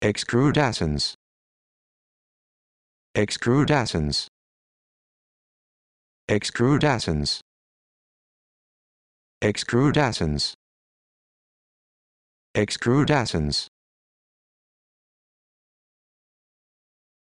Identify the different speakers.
Speaker 1: excrudescence excrudescence excrudescence excrudescence excrudescence